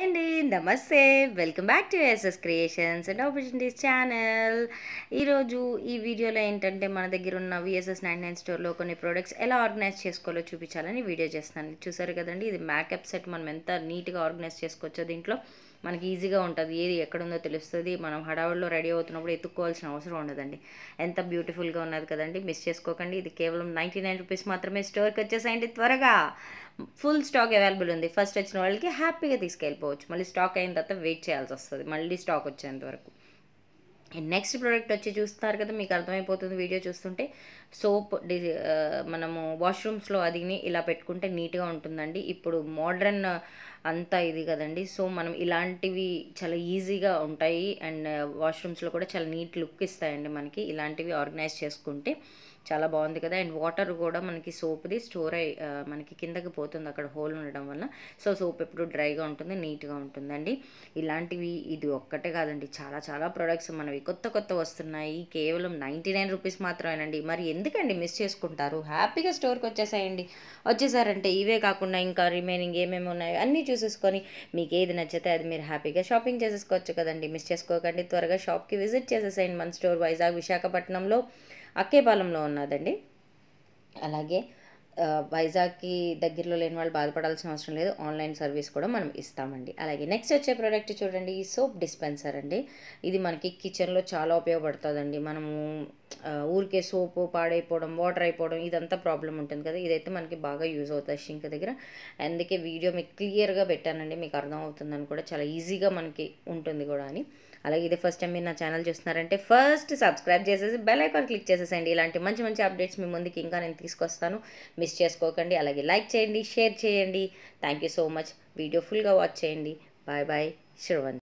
అండి నమస్తే welcome back to S S creations and opportunities channel ఈరోజు ఈ వీడియోలో ఏంటంటే మన దగ్గర ఉన్న విఎస్ఎస్ నైన్ నైన్ స్టోర్లో కొన్ని ప్రోడక్ట్స్ ఎలా ఆర్గనైజ్ చేసుకోవాలో చూపించాలని వీడియో చేస్తున్నాను చూసారు కదండి ఇది మ్యాకప్ సెట్ మనం ఎంత నీట్గా ఆర్గనైజ్ చేసుకోవచ్చో దీంట్లో మనకి ఈజీగా ఉంటుంది ఏది ఎక్కడుందో తెలుస్తుంది మనం హడావుల్లో రెడీ అవుతున్నప్పుడు ఎత్తుక్కోవాల్సిన అవసరం ఉండదండి ఎంత బ్యూటిఫుల్గా ఉన్నది కదండి మిస్ చేసుకోకండి ఇది కేవలం నైంటీ నైన్ రూపీస్ మాత్రమే స్టోర్కి వచ్చేసాయండి త్వరగా ఫుల్ స్టాక్ అవైలబుల్ ఉంది ఫస్ట్ వచ్చిన వాళ్ళకి హ్యాపీగా తీసుకెళ్ళిపోవచ్చు మళ్ళీ స్టాక్ అయిన తర్వాత వెయిట్ చేయాల్సి వస్తుంది మళ్ళీ స్టాక్ వచ్చేంత వరకు నెక్స్ట్ ప్రోడక్ట్ వచ్చి చూస్తున్నారు కదా మీకు అర్థమైపోతుంది వీడియో చూస్తుంటే సోప్ డి మనము వాష్రూమ్స్లో అది ఇలా పెట్టుకుంటే నీట్గా ఉంటుందండి ఇప్పుడు మోడ్రన్ అంతా ఇది కదండి సో మనం ఇలాంటివి చాలా ఈజీగా ఉంటాయి అండ్ వాష్రూమ్స్లో కూడా చాలా నీట్ లుక్ ఇస్తాయండి మనకి ఇలాంటివి ఆర్గనైజ్ చేసుకుంటే చాలా బాగుంది కదా అండ్ వాటర్ కూడా మనకి సోప్ది స్టోర్ అయ్యి మనకి కిందకి పోతుంది అక్కడ హోల్ ఉండడం వల్ల సో సోప్ ఎప్పుడు డ్రైగా ఉంటుంది నీట్గా ఉంటుందండి ఇలాంటివి ఇది ఒక్కటే కాదండి చాలా చాలా ప్రొడక్ట్స్ మనవి కొత్త కొత్త వస్తున్నాయి కేవలం నైంటీ నైన్ రూపీస్ మాత్రమేనండి మరి ఎందుకండి మిస్ చేసుకుంటారు హ్యాపీగా స్టోర్కి వచ్చేసాయండి వచ్చేసారంటే ఇవే కాకుండా ఇంకా రిమైనింగ్ ఏమేమి ఉన్నాయో అన్నీ చూసేసుకొని మీకు ఏది నచ్చితే అది మీరు హ్యాపీగా షాపింగ్ చేసేసుకోవచ్చు కదండి మిస్ చేసుకోకండి త్వరగా షాప్కి విజిట్ చేసేసాయండి మన స్టోర్ వైజాగ్ విశాఖపట్నంలో అక్కేపాలెంలో ఉన్నదండి అలాగే వైజాగ్కి దగ్గరలో లేని వాళ్ళు బాధపడాల్సిన అవసరం లేదు ఆన్లైన్ సర్వీస్ కూడా మనం ఇస్తామండి అలాగే నెక్స్ట్ వచ్చే ప్రోడక్ట్ చూడండి ఈ సోప్ డిస్పెన్సర్ అండి ఇది మనకి కిచెన్లో చాలా ఉపయోగపడుతుందండి మనము ఊరికే సోపు పాడైపోవడం వాటర్ అయిపోవడం ఇదంతా ప్రాబ్లం ఉంటుంది కదా ఇదైతే మనకి బాగా యూజ్ అవుతుంది షింక్ దగ్గర అందుకే వీడియో మీకు క్లియర్గా పెట్టానండి మీకు అర్థం అవుతుందని కూడా చాలా ఈజీగా మనకి ఉంటుంది కూడా అని అలాగే ఇదే ఫస్ట్ టైం మీరు నా ఛానల్ చూస్తున్నారంటే ఫస్ట్ సబ్స్క్రైబ్ చేసేసి బెల్ ఐకాన్ క్లిక్ చేసేసండి ఇలాంటి మంచి మంచి అప్డేట్స్ మీ ముందుకి ఇంకా నేను తీసుకొస్తాను మిస్ చేసుకోకండి అలాగే లైక్ చేయండి షేర్ చేయండి thank you so much video ఫుల్గా వాచ్ చేయండి బాయ్ బాయ్ శ్రవంత్